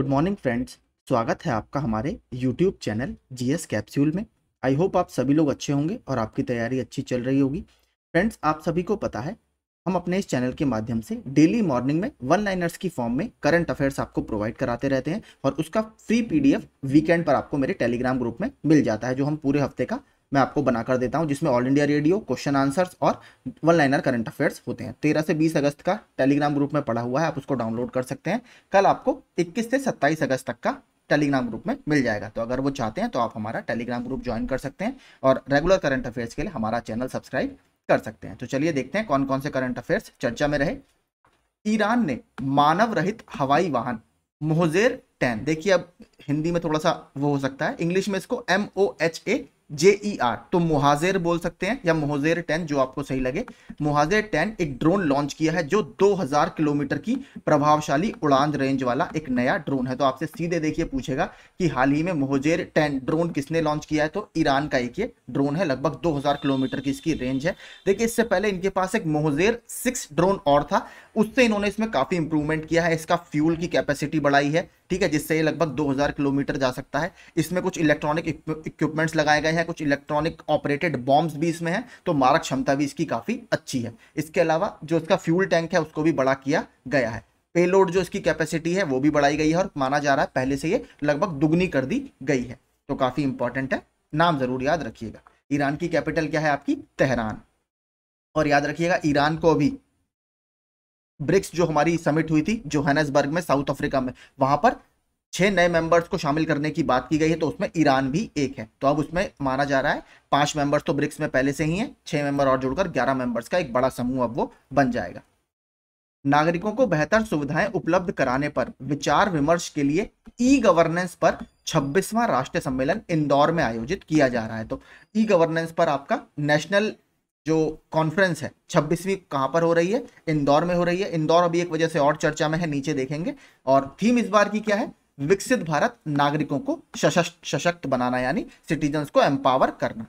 good morning friends स्वागत है आपका हमारे यूट्यूब चैनल जीएस कैप्सूल में आई होप आप सभी लोग अच्छे होंगे और आपकी तैयारी अच्छी चल रही होगी फ्रेंड्स आप सभी को पता है हम अपने इस चैनल के माध्यम से डेली मॉर्निंग में वन लाइनर्स की फॉर्म में करंट अफेयर्स आपको प्रोवाइड कराते रहते हैं और उसका फ्री पीडीएफ वीकेंड पर आपको मेरे टेलीग्राम ग्रुप में मिल जाता है जो हम पूरे हफ्ते का मैं आपको बनाकर देता हूँ जिसमें all India radio question answers और वन लाइनर करंट अफेयर्स होते हैं तेरह से बीस अगस्त का टेलीग्राम ग्रुप में पड़ा हुआ है आप उसको डाउनलोड कर सकते हैं कल आपको इक्कीस से सत्ताईस अगस्त तक का टेलीग्राम ग्रुप में मिल जाएगा तो अगर वो चाहते हैं तो आप हमारा टेलीग्राम ग्रुप ज्वाइन कर सकते हैं और रेगुलर करंट अफेयर्स के लिए हमारा चैनल सब्सक्राइब कर सकते हैं तो चलिए देखते हैं कौन कौन से करंट अफेयर्स चर्चा में रहे ईरान ने मानव रहित हवाई वाहन मोहजेर टेन देखिए अब हिंदी में थोड़ा सा वो हो सकता है इंग्लिश में इसको M O H A J E R तो मुहाजिर बोल सकते हैं या मुहाजिर टेन जो आपको सही लगे मुहाजिर टेन एक ड्रोन लॉन्च किया है जो 2000 किलोमीटर की प्रभावशाली उड़ान रेंज वाला एक नया ड्रोन है तो आपसे सीधे देखिए पूछेगा कि हाल ही में मुहाजिर टेन ड्रोन किसने लॉन्च किया है तो ईरान का एक ये ड्रोन है लगभग 2000 किलोमीटर की इसकी रेंज है देखिए इससे पहले इनके पास एक मुहाजिर सिक्स ड्रोन और था उससे इन्होंने इसमें काफ़ी इंप्रूवमेंट किया है इसका फ्यूल की कैपेसिटी बढ़ाई है ठीक है जिससे ये लगभग 2000 किलोमीटर जा सकता है इसमें कुछ इलेक्ट्रॉनिक इक्विपमेंट्स लगाए गए हैं कुछ इलेक्ट्रॉनिक ऑपरेटेड बॉम्ब्स भी इसमें हैं तो मारक क्षमता भी इसकी काफ़ी अच्छी है इसके अलावा जो इसका फ्यूल टैंक है उसको भी बड़ा किया गया है पेलोड जो इसकी कैपेसिटी है वो भी बढ़ाई गई है और माना जा रहा है पहले से ये लगभग दुगनी कर दी गई है तो काफ़ी इंपॉर्टेंट है नाम ज़रूर याद रखिएगा ईरान की कैपिटल क्या है आपकी तेहरान और याद रखिएगा ईरान को अभी ब्रिक्स जो हमारी समिट हुई थी जोहानसबर्ग में साउथ अफ्रीका में वहां पर छह नए मेंबर्स को शामिल करने की बात की गई है तो उसमें ईरान भी एक है तो अब उसमें माना जा रहा है पांच मेंबर्स तो ब्रिक्स में पहले से ही हैं छह मेंबर और जुड़कर ग्यारह मेंबर्स का एक बड़ा समूह अब वो बन जाएगा नागरिकों को बेहतर सुविधाएं उपलब्ध कराने पर विचार विमर्श के लिए ई गवर्नेंस पर छब्बीसवां राष्ट्रीय सम्मेलन इंदौर में आयोजित किया जा रहा है तो ई गवर्नेंस पर आपका नेशनल जो कॉन्फ्रेंस है छब्बीसवीं कहाँ पर हो रही है इंदौर में हो रही है इंदौर अभी एक वजह से और चर्चा में है नीचे देखेंगे और थीम इस बार की क्या है विकसित भारत नागरिकों को सशक्त सशक्त बनाना यानी सिटीजन्स को एम्पावर करना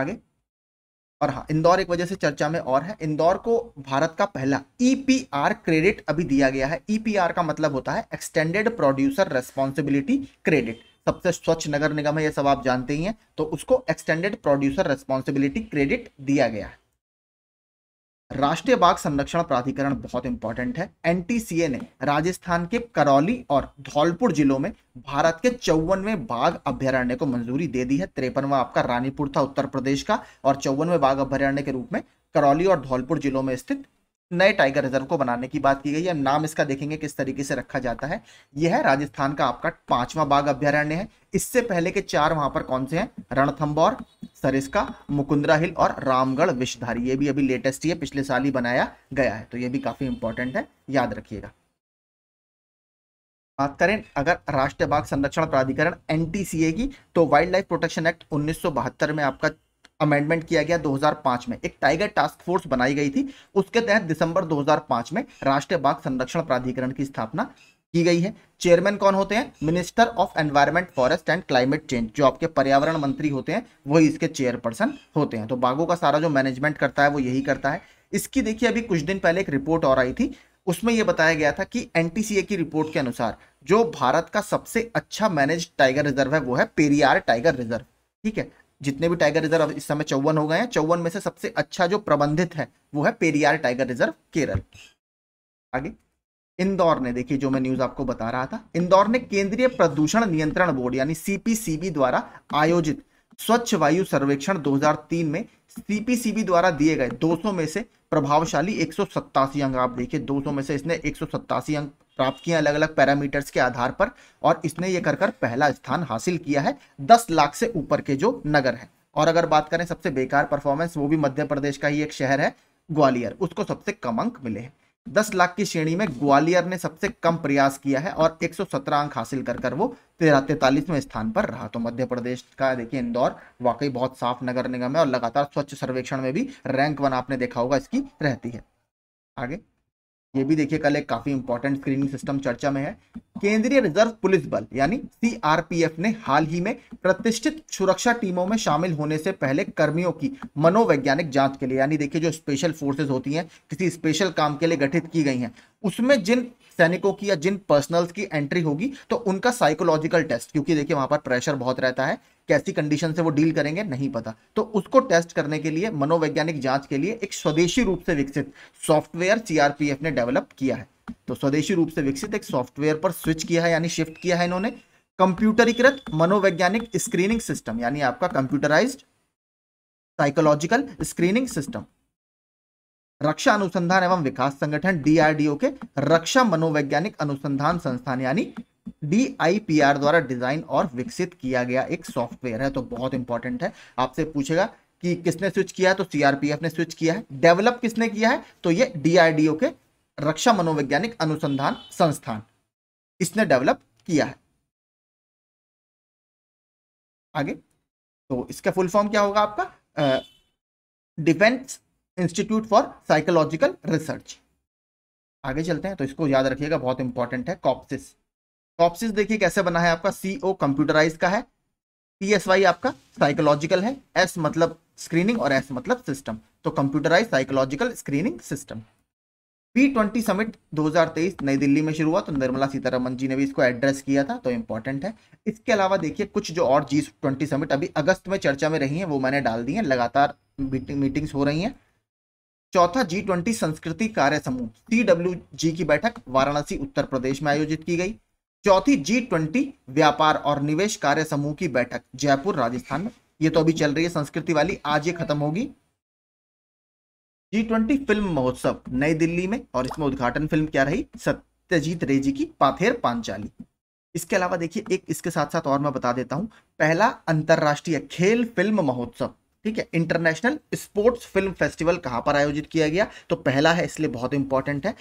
आगे और हाँ इंदौर एक वजह से चर्चा में और है इंदौर को भारत का पहला ईपीआर e क्रेडिट अभी दिया गया है ईपीआर e का मतलब होता है एक्सटेंडेड प्रोड्यूसर रेस्पॉन्सिबिलिटी क्रेडिट सबसे स्वच्छ नगर निगम है ये सब आप जानते ही हैं तो उसको एक्सटेंडेड प्रोड्यूसर रेस्पॉन्सिबिलिटी क्रेडिट दिया गया है राष्ट्रीय बाघ संरक्षण प्राधिकरण बहुत इंपॉर्टेंट है एनटीसीए ने राजस्थान के करौली और धौलपुर जिलों में भारत के चौवनवे बाघ अभ्यारण्य को मंजूरी दे दी है तिरपनवा आपका रानीपुर था उत्तर प्रदेश का और चौवनवे बाघ अभ्यारण्य के रूप में करौली और धौलपुर जिलों में स्थित नए टाइगर रिजर्व को बनाने की बात की गई है नाम इसका देखेंगे किस तरीके से रखा जाता है यह है राजस्थान का आपका पांचवा बाघ अभ्यारण्य है इससे पहले के चार वहां पर कौन से हैं रणथम्बौर सरिस्का मुकुंदरा हिल और रामगढ़ विषधारी ये भी अभी लेटेस्ट ही है पिछले साल ही बनाया गया है तो ये भी काफी इंपॉर्टेंट है याद रखिएगा बात करें अगर राष्ट्रीय बाघ संरक्षण प्राधिकरण एनटीसीए की तो वाइल्ड लाइफ प्रोटेक्शन एक्ट उन्नीस में आपका अमेंडमेंट किया गया 2005 में एक टाइगर टास्क फोर्स बनाई गई थी उसके तहत दिसंबर 2005 में राष्ट्रीय बाघ संरक्षण प्राधिकरण की स्थापना की गई है चेयरमैन कौन होते हैं minister of environment forest and climate change जो आपके पर्यावरण मंत्री होते हैं वही इसके चेयरपर्सन होते हैं तो बाघों का सारा जो मैनेजमेंट करता है वो यही करता है इसकी देखिए अभी कुछ दिन पहले एक रिपोर्ट और आई थी उसमें यह बताया गया था कि एन की रिपोर्ट के अनुसार जो भारत का सबसे अच्छा मैनेज टाइगर रिजर्व है वो है पेरियार टाइगर रिजर्व ठीक है जितने भी टाइगर रिजर्व इस समय चौवन हो गए हैं चौवन में से सबसे अच्छा जो प्रबंधित है वो है पेरियार टाइगर रिजर्व केरल आगे इंदौर ने देखिए जो मैं न्यूज आपको बता रहा था इंदौर ने केंद्रीय प्रदूषण नियंत्रण बोर्ड यानी सीपीसीबी द्वारा आयोजित स्वच्छ वायु सर्वेक्षण 2003 में सीपीसीबी द्वारा दिए गए 200 में से प्रभावशाली एक अंक आप देखिए 200 में से इसने एक अंक प्राप्त किए अलग अलग पैरामीटर्स के आधार पर और इसने ये कर कर पहला स्थान हासिल किया है दस लाख से ऊपर के जो नगर है और अगर बात करें सबसे बेकार परफॉर्मेंस वो भी मध्य प्रदेश का ही एक शहर है ग्वालियर उसको सबसे कम अंक मिले हैं दस लाख की श्रेणी में ग्वालियर ने सबसे कम प्रयास किया है और 117 अंक हासिल कर कर वो तेरह तैतालीसवें स्थान पर रहा तो मध्य प्रदेश का देखिए इंदौर वाकई बहुत साफ नगर निगम है और लगातार स्वच्छ सर्वेक्षण में भी रैंक वन आपने देखा होगा इसकी रहती है आगे ये भी देखिए कल एक काफी इंपॉर्टेंट स्क्रीनिंग सिस्टम चर्चा में है केंद्रीय रिजर्व पुलिस बल यानी सीआरपीएफ ने हाल ही में प्रतिष्ठित सुरक्षा टीमों में शामिल होने से पहले कर्मियों की मनोवैज्ञानिक जांच के लिए यानी देखिए जो स्पेशल फोर्सेज होती हैं किसी स्पेशल काम के लिए गठित की गई हैं उसमें जिन सैनिकों की या जिन पर्सनल्स की एंट्री होगी तो उनका साइकोलॉजिकल टेस्ट क्योंकि देखिए वहां पर प्रेशर बहुत रहता है कैसी कंडीशन से वो डील करेंगे नहीं पता तो उसको टेस्ट करने के लिए मनोवैज्ञानिक जांच के लिए एक स्वदेशी रूप से विकसित सॉफ्टवेयर सीआरपीएफ ने डेवलप किया है तो स्वदेशी रूप से विकसित एक सॉफ्टवेयर पर स्विच किया है यानी शिफ्ट किया है इन्होंने कंप्यूटरीकृत मनोवैज्ञानिक स्क्रीनिंग सिस्टम यानी आपका कंप्यूटराइज साइकोलॉजिकल स्क्रीनिंग सिस्टम रक्षा अनुसंधान एवं विकास संगठन डीआरडीओ के रक्षा मनोवैज्ञानिक अनुसंधान संस्थान यानी डीआईपीआर द्वारा डिजाइन और विकसित किया गया एक सॉफ्टवेयर है तो बहुत इंपॉर्टेंट है आपसे पूछेगा कि किसने स्विच किया तो सीआरपीएफ ने स्विच किया है डेवलप किसने किया है तो ये डीआरडीओ के रक्षा मनोवैज्ञानिक अनुसंधान संस्थान इसने डेवलप किया है आगे तो इसका फुल फॉर्म क्या होगा आपका defence institute for psychological research आगे चलते हैं तो इसको याद रखिएगा बहुत इंपॉर्टेंट है कॉप्सिस ऑप्शन देखिए कैसे बना है आपका सी ओ कंप्यूटराइज का है टी एस वाई आपका साइकोलॉजिकल है एस मतलब स्क्रीनिंग और एस मतलब सिस्टम तो computerize psychological screening system P twenty summit दो नई दिल्ली में शुरू हुआ तो निर्मला सीतारमन जी ने भी इसको एड्रेस किया था तो इंपॉर्टेंट है इसके अलावा देखिए कुछ जो और जी ट्वेंटी समिट अभी अगस्त में चर्चा में रही है वो मैंने डाल दी है लगातार मीटिंग्स हो रही हैं चौथा जी ट्वेंटी संस्कृति कार्य समूह सी की बैठक वाराणसी उत्तर प्रदेश में आयोजित की गई चौथी जी ट्वेंटी व्यापार और निवेश कार्य समूह की बैठक जयपुर राजस्थान में ये तो अभी चल रही है संस्कृति वाली आज ये खत्म होगी जी ट्वेंटी फिल्म महोत्सव नई दिल्ली में और इसमें उद्घाटन फिल्म क्या रही सत्यजीत रे जी की पाथेर पांचाली इसके अलावा देखिए एक इसके साथ साथ और मैं बता देता हूं पहला अंतर्राष्ट्रीय खेल फिल्म महोत्सव ठीक है इंटरनेशनल स्पोर्ट्स फिल्म फेस्टिवल कहां पर आयोजित किया गया तो पहला है इसलिए बहुत इंपॉर्टेंट है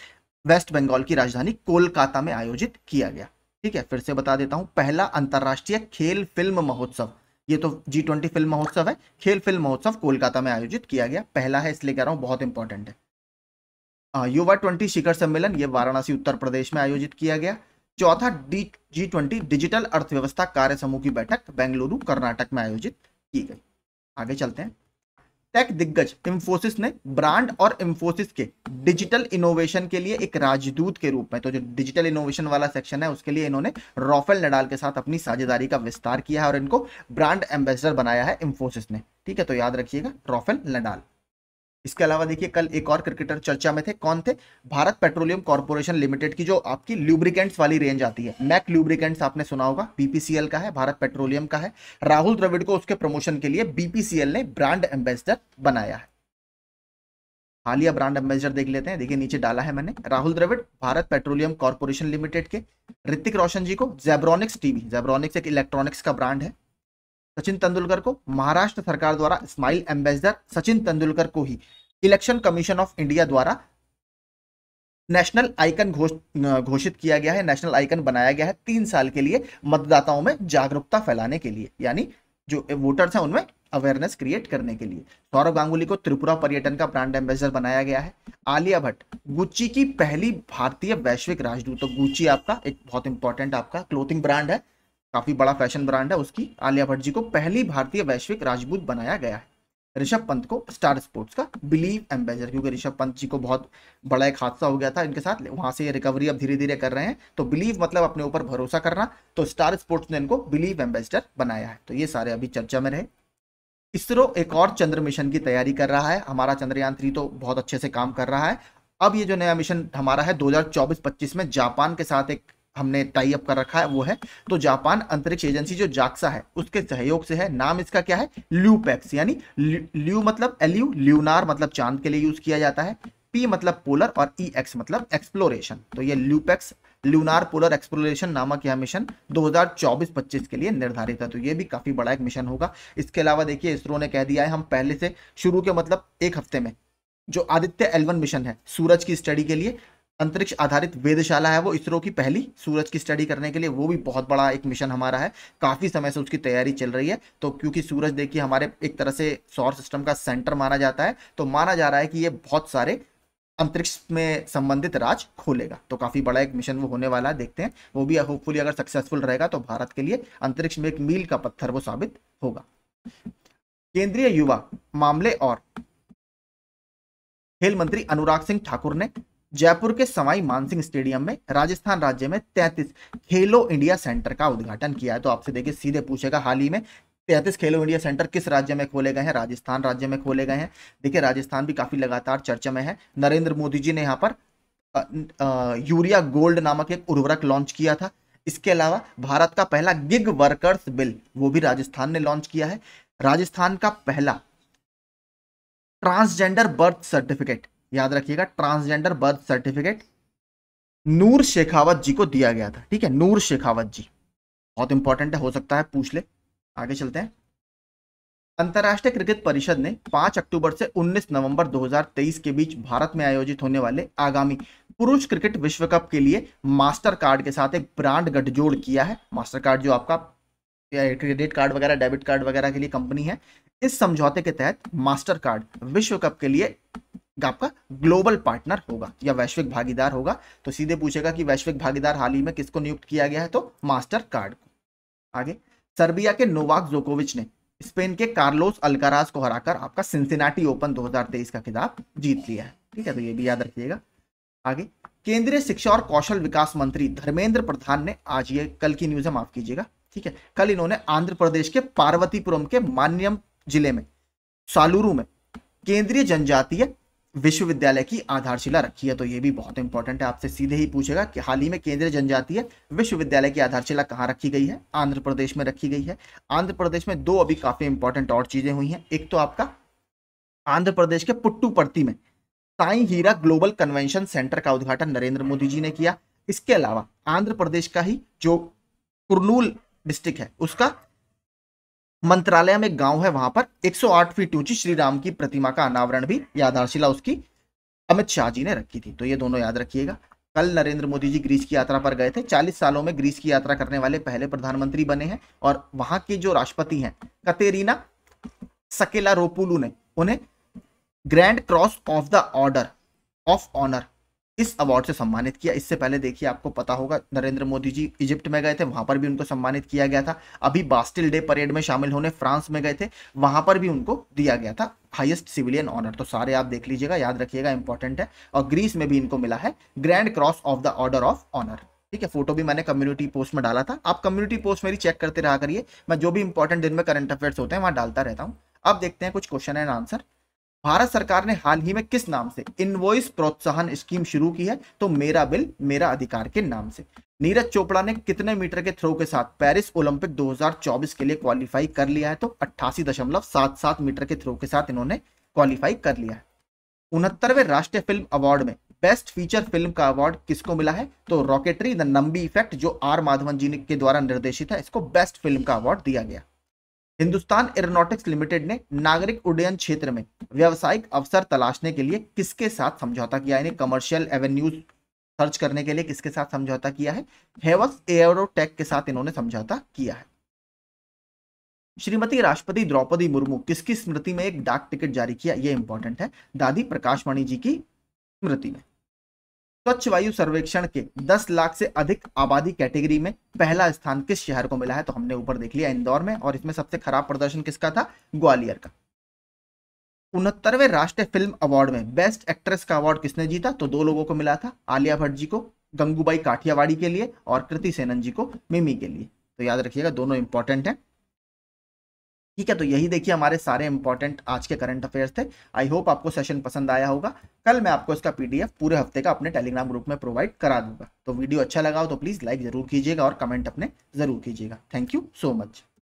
वेस्ट बंगाल की राजधानी कोलकाता में आयोजित किया गया ठीक है फिर से बता देता हूँ पहला अंतर्राष्ट्रीय खेल फिल्म महोत्सव ये तो जी ट्वेंटी फिल्म महोत्सव है खेल फिल्म महोत्सव कोलकाता में आयोजित किया गया पहला है इसलिए कह रहा हूँ बहुत इंपॉर्टेंट है युवा ट्वेंटी शिखर सम्मेलन ये वाराणसी उत्तर प्रदेश में आयोजित किया गया चौथा डी जी ट्वेंटी डिजिटल अर्थव्यवस्था कार्य समूह की बैठक बेंगलुरु कर्नाटक में आयोजित की गई आगे चलते हैं टेक दिग्गज इंफोसिस ने ब्रांड और इंफोसिस के डिजिटल इनोवेशन के लिए एक राजदूत के रूप में तो जो डिजिटल इनोवेशन वाला सेक्शन है उसके लिए इन्होंने रॉफेल नडाल के साथ अपनी साझेदारी का विस्तार किया है और इनको ब्रांड एम्बेसडर बनाया है इंफोसिस ने ठीक है तो याद रखिएगा रॉफेल नडाल इसके अलावा देखिए कल एक और क्रिकेटर चर्चा में थे कौन थे भारत पेट्रोलियम कॉर्पोरेशन लिमिटेड की जो आपकी ल्यूब्रिकेंट्स वाली रेंज आती है मैक ल्यूब्रिकेंट्स आपने सुना होगा बीपीसीएल का है भारत पेट्रोलियम का है राहुल द्रविड़ को उसके प्रमोशन के लिए बीपीसीएल ने ब्रांड एम्बेसडर बनाया है हालिया ब्रांड एम्बेसडर देख लेते हैं देखिए नीचे डाला है मैंने Rahul Dravid Bharat petroleum corporation limited के ऋतिक रोशन जी को जेब्रॉनिक्स टीवी जेब्रॉनिक्स एक इलेक्ट्रॉनिक्स का ब्रांड है सचिन तेंदुलकर को महाराष्ट्र सरकार द्वारा स्माइल एम्बेसडर सचिन तेंदुलकर को ही इलेक्शन कमीशन ऑफ इंडिया द्वारा नेशनल आइकन घोष घोषित किया गया है नेशनल आइकन बनाया गया है तीन साल के लिए मतदाताओं में जागरूकता फैलाने के लिए यानी जो वोटर्स हैं उनमें अवेयरनेस क्रिएट करने के लिए सौरभ गांगुली को त्रिपुरा पर्यटन का ब्रांड एम्बेसडर बनाया गया है आलिया भट्ट गुच्ची की पहली भारतीय वैश्विक राजदूत तो गुच्ची आपका एक बहुत इंपॉर्टेंट आपका क्लोथिंग ब्रांड है काफी बड़ा फैशन ब्रांड है उसकी आलिया भट्ट जी को पहली भारतीय वैश्विक राजपूत बनाया गया है ऋषभ पंत को स्टार स्पोर्ट्स का बिलीव एम्बेसडर क्योंकि ऋषभ पंत जी को बहुत बड़ा एक हादसा हो गया था इनके साथ वहां से रिकवरी अब धीरे धीरे कर रहे हैं तो बिलीव मतलब अपने ऊपर भरोसा करना तो स्टार स्पोर्ट्स ने इनको बिलीव एम्बेसडर बनाया है तो ये सारे अभी चर्चा में रहे इसरो एक और चंद्र मिशन की तैयारी कर रहा है हमारा चंद्रयान थ्री तो बहुत अच्छे से काम कर रहा है अब ये जो नया मिशन हमारा है 2024-25 में जापान के साथ एक हमने टाई अप कर रखा है वो है तो जापान अंतरिक्ष एजेंसी जो जाक्सा है उसके सहयोग से है नाम इसका क्या है ल्यूपैक्स यानी ल्यू मतलब एल्यू ल्यूनार मतलब चांद के लिए यूज किया जाता है पी मतलब पोलर और ई e एक्स मतलब एक्सप्लोरेशन तो ये ल्यूपैक्स ल्यूनार पोलर एक्सप्लोरेशन नामक यह मिशन 2024-25 के लिए निर्धारित है तो ये भी काफी बड़ा एक मिशन होगा इसके अलावा देखिए इसरो ने कह दिया है हम पहले से शुरू के मतलब एक हफ्ते में जो आदित्य एलवन मिशन है सूरज की स्टडी के लिए अंतरिक्ष आधारित वेदशाला है वो इसरो की पहली सूरज की स्टडी करने के लिए वो भी बहुत बड़ा एक मिशन हमारा है काफ़ी समय से उसकी तैयारी चल रही है तो क्योंकि सूरज देखिए हमारे एक तरह से सौर सिस्टम का सेंटर माना जाता है तो माना जा रहा है कि ये बहुत सारे अंतरिक्ष में संबंधित राज खोलेगा तो काफ़ी बड़ा एक मिशन वो होने वाला है देखते हैं वो भी होपफुली अगर सक्सेसफुल रहेगा तो भारत के लिए अंतरिक्ष में एक मील का पत्थर वो साबित होगा केंद्रीय युवा मामले और खेल मंत्री अनुराग सिंह ठाकुर ने जयपुर के सवाई मानसिंह स्टेडियम में राजस्थान राज्य में 33 खेलो इंडिया सेंटर का उद्घाटन किया है तो आपसे देखिए सीधे पूछेगा हाल ही में तैतीस खेलो इंडिया सेंटर किस राज्य में खोले गए हैं राजस्थान राज्य में खोले गए हैं देखिए राजस्थान भी काफी लगातार चर्चा में है नरेंद्र मोदी जी ने यहाँ पर आ, आ, यूरिया गोल्ड नामक एक उर्वरक लॉन्च किया था इसके अलावा भारत का पहला गिग वर्कर्स बिल वो भी राजस्थान ने लॉन्च किया है राजस्थान का पहला ट्रांसजेंडर बर्थ सर्टिफिकेट याद रखिएगा transgender birth certificate Noor Shekhawat ji को दिया गया था ठीक है नूर शेखावत जी बहुत इंपॉर्टेंट है हो सकता है पूछ ले आगे चलते हैं अंतर्राष्ट्रीय क्रिकेट परिषद ने 5 अक्टूबर से 19 नवंबर 2023 के बीच भारत में आयोजित होने वाले आगामी पुरुष क्रिकेट विश्व कप के लिए मास्टर कार्ड के साथ एक ब्रांड गठजोड़ किया है मास्टर कार्ड जो आपका क्रेडिट कार्ड वगैरह डेबिट कार्ड वगैरह के लिए कंपनी है इस समझौते के तहत मास्टर कार्ड विश्व कप के लिए आपका ग्लोबल पार्टनर होगा या वैश्विक भागीदार होगा तो सीधे पूछेगा कि वैश्विक भागीदार हाल ही में किसको नियुक्त किया गया है तो मास्टर कार्ड को आगे सर्बिया के नोवाक जोकोविच ने स्पेन के कार्लोस अल्काराज को हराकर आपका सिंसिनाटी ओपन 2023 का खिताब जीत लिया है ठीक है तो ये भी याद रखिएगा आगे केंद्रीय शिक्षा और कौशल विकास मंत्री धर्मेंद्र प्रधान ने आज ये कल की न्यूज है माफ कीजिएगा ठीक है कल इन्होंने आंध्र प्रदेश के पार्वतीपुरम के मान्यम जिले में सालुरु में केंद्रीय जनजातीय विश्वविद्यालय की आधारशिला रखी है तो ये भी बहुत इंपॉर्टेंट है आपसे सीधे ही पूछेगा कि हाल ही में केंद्रीय जनजातीय विश्वविद्यालय की आधारशिला कहाँ रखी गई है आंध्र प्रदेश में रखी गई है आंध्र प्रदेश में दो अभी काफी इंपॉर्टेंट और चीजें हुई हैं एक तो आपका आंध्र प्रदेश के पुट्टुपर्ती में Sai Hira global convention centre का उद्घाटन नरेंद्र मोदी जी ने किया इसके अलावा आंध्र प्रदेश का ही जो कुरनूल डिस्ट्रिक्ट है उसका मंत्रालय में गांव है वहां पर 108 फीट ऊंची श्री राम की प्रतिमा का अनावरण भी आधारशिला उसकी अमित शाह जी ने रखी थी तो ये दोनों याद रखिएगा कल नरेंद्र मोदी जी ग्रीस की यात्रा पर गए थे 40 सालों में ग्रीस की यात्रा करने वाले पहले प्रधानमंत्री बने हैं और वहां के जो राष्ट्रपति हैं कतेरीना सकेला रोपुलू ने उन्हें grand cross of the order of honour इस अवार्ड से सम्मानित किया इससे पहले देखिए आपको पता होगा नरेंद्र मोदी जी इजिप्ट में गए थे वहां पर भी उनको सम्मानित किया गया था अभी बास्टिल डे परेड में शामिल होने फ्रांस में गए थे वहां पर भी उनको दिया गया था हाईएस्ट सिविलियन ऑनर तो सारे आप देख लीजिएगा याद रखिएगा इंपॉर्टेंट है और ग्रीस में भी इनको मिला है grand cross of the order of honour ठीक है फोटो भी मैंने कम्युनिटी पोस्ट में डाला था आप कम्युनिटी पोस्ट मेरी चेक करते रहा करिए मैं जो भी इंपॉर्टेंट दिन में करंट अफेयर्स होते हैं वहां डालता रहता हूँ अब देखते हैं कुछ क्वेश्चन एंड आंसर भारत सरकार ने हाल ही में किस नाम से इनवॉइस प्रोत्साहन स्कीम शुरू की है तो मेरा बिल मेरा अधिकार के नाम से नीरज चोपड़ा ने कितने मीटर के थ्रो के साथ पेरिस ओलंपिक 2024 के लिए क्वालिफाई कर लिया है तो अट्ठासी दशमलव सात सात मीटर के थ्रो के साथ इन्होंने क्वालिफाई कर लिया है उनहत्तरवें राष्ट्रीय फिल्म अवार्ड में बेस्ट फीचर फिल्म का अवार्ड किसको मिला है तो रॉकेटरी द नंबी इफेक्ट जो आर माधवन जी के द्वारा निर्देशित है इसको बेस्ट फिल्म का अवार्ड दिया गया हिंदुस्तान एरोनॉटिक्स लिमिटेड ने नागरिक उड्डयन क्षेत्र में व्यावसायिक अवसर तलाशने के लिए किसके साथ समझौता किया यानी कमर्शियल एवेन्यूज सर्च करने के लिए किसके साथ समझौता किया है हेवस एयरोटेक के साथ इन्होंने समझौता किया है श्रीमती राष्ट्रपति द्रौपदी मुर्मू किसकी स्मृति में एक डाक टिकट जारी किया यह इंपॉर्टेंट है दादी प्रकाशवाणी जी की स्मृति में स्वच्छ वायु सर्वेक्षण के 10 लाख से अधिक आबादी कैटेगरी में पहला स्थान किस शहर को मिला है तो हमने ऊपर देख लिया इंदौर में और इसमें सबसे खराब प्रदर्शन किसका था ग्वालियर का उनहत्तरवे राष्ट्रीय फिल्म अवार्ड में बेस्ट एक्ट्रेस का अवार्ड किसने जीता तो दो लोगों को मिला था आलिया भट्ट जी को गंगूबाई काठियावाड़ी के लिए और कृति सेनन जी को मिमी के लिए तो याद रखिएगा दोनों इंपॉर्टेंट हैं ठीक है तो यही देखिए हमारे सारे इंपॉर्टेंट आज के करंट अफेयर्स थे आई होप आपको सेशन पसंद आया होगा कल मैं आपको इसका पीडीएफ पूरे हफ्ते का अपने टेलीग्राम ग्रुप में प्रोवाइड करा दूंगा तो वीडियो अच्छा लगा हो तो प्लीज़ लाइक जरूर कीजिएगा और कमेंट अपने जरूर कीजिएगा थैंक यू सो मच